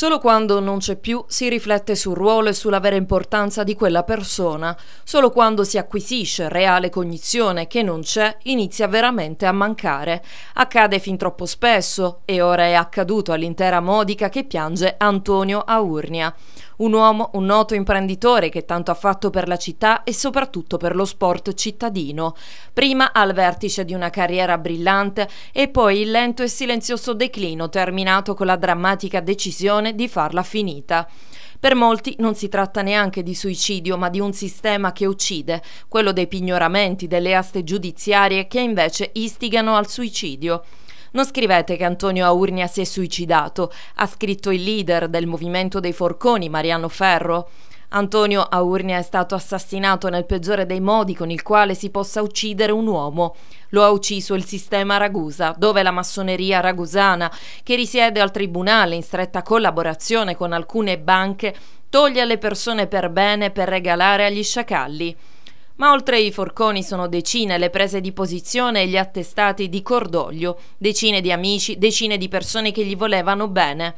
Solo quando non c'è più si riflette sul ruolo e sulla vera importanza di quella persona. Solo quando si acquisisce reale cognizione che non c'è, inizia veramente a mancare. Accade fin troppo spesso e ora è accaduto all'intera modica che piange Antonio Aurnia. Un uomo, un noto imprenditore che tanto ha fatto per la città e soprattutto per lo sport cittadino. Prima al vertice di una carriera brillante e poi il lento e silenzioso declino terminato con la drammatica decisione di farla finita. Per molti non si tratta neanche di suicidio, ma di un sistema che uccide, quello dei pignoramenti, delle aste giudiziarie che invece istigano al suicidio. Non scrivete che Antonio Aurnia si è suicidato, ha scritto il leader del movimento dei forconi, Mariano Ferro. Antonio Aurnia è stato assassinato nel peggiore dei modi con il quale si possa uccidere un uomo. Lo ha ucciso il sistema Ragusa, dove la massoneria ragusana, che risiede al tribunale in stretta collaborazione con alcune banche, toglie le persone per bene per regalare agli sciacalli. Ma oltre i forconi sono decine le prese di posizione e gli attestati di cordoglio, decine di amici, decine di persone che gli volevano bene.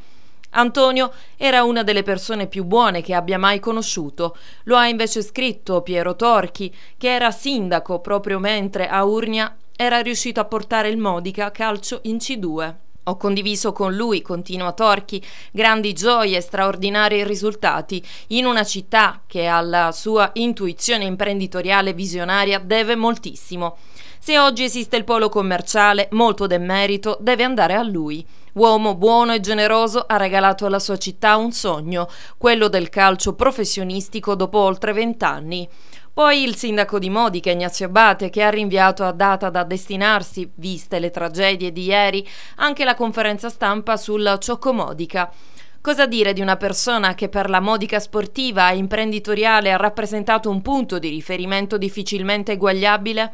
Antonio era una delle persone più buone che abbia mai conosciuto. Lo ha invece scritto Piero Torchi, che era sindaco proprio mentre a Urnia era riuscito a portare il Modica calcio in C2. Ho condiviso con lui, continua Torchi, grandi gioie e straordinari risultati in una città che alla sua intuizione imprenditoriale visionaria deve moltissimo. Se oggi esiste il polo commerciale, molto del merito deve andare a lui. Uomo buono e generoso ha regalato alla sua città un sogno, quello del calcio professionistico dopo oltre vent'anni. Poi il sindaco di Modica, Ignazio Abate, che ha rinviato a data da destinarsi, viste le tragedie di ieri, anche la conferenza stampa sul Ciocco Modica. Cosa dire di una persona che per la modica sportiva e imprenditoriale ha rappresentato un punto di riferimento difficilmente eguagliabile?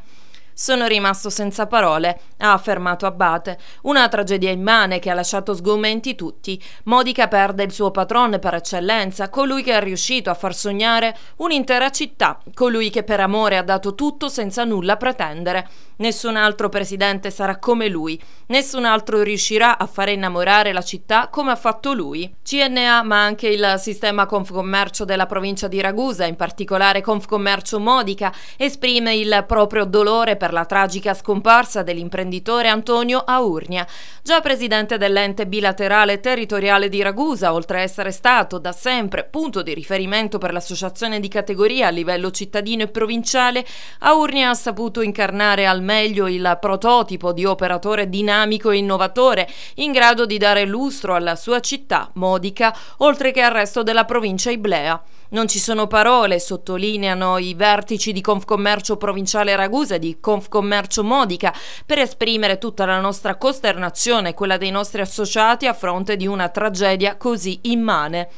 Sono rimasto senza parole, ha affermato Abbate. Una tragedia immane che ha lasciato sgomenti tutti. Modica perde il suo patron per eccellenza, colui che è riuscito a far sognare un'intera città, colui che per amore ha dato tutto senza nulla pretendere. Nessun altro presidente sarà come lui, nessun altro riuscirà a fare innamorare la città come ha fatto lui. CNA, ma anche il sistema Confcommercio della provincia di Ragusa, in particolare Confcommercio Modica, esprime il proprio dolore per per la tragica scomparsa dell'imprenditore Antonio Aurnia, già presidente dell'ente bilaterale territoriale di Ragusa, oltre a essere stato da sempre punto di riferimento per l'associazione di categoria a livello cittadino e provinciale, Aurnia ha saputo incarnare al meglio il prototipo di operatore dinamico e innovatore, in grado di dare lustro alla sua città modica, oltre che al resto della provincia iblea. Non ci sono parole, sottolineano i vertici di Confcommercio Provinciale Ragusa e di Confcommercio Modica, per esprimere tutta la nostra costernazione e quella dei nostri associati a fronte di una tragedia così immane.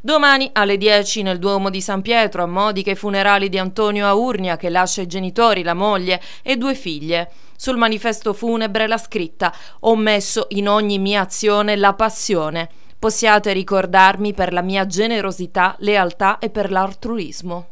Domani alle 10 nel Duomo di San Pietro a Modica i funerali di Antonio Aurnia che lascia i genitori, la moglie e due figlie. Sul manifesto funebre la scritta «Ho messo in ogni mia azione la passione». Possiate ricordarmi per la mia generosità, lealtà e per l'altruismo.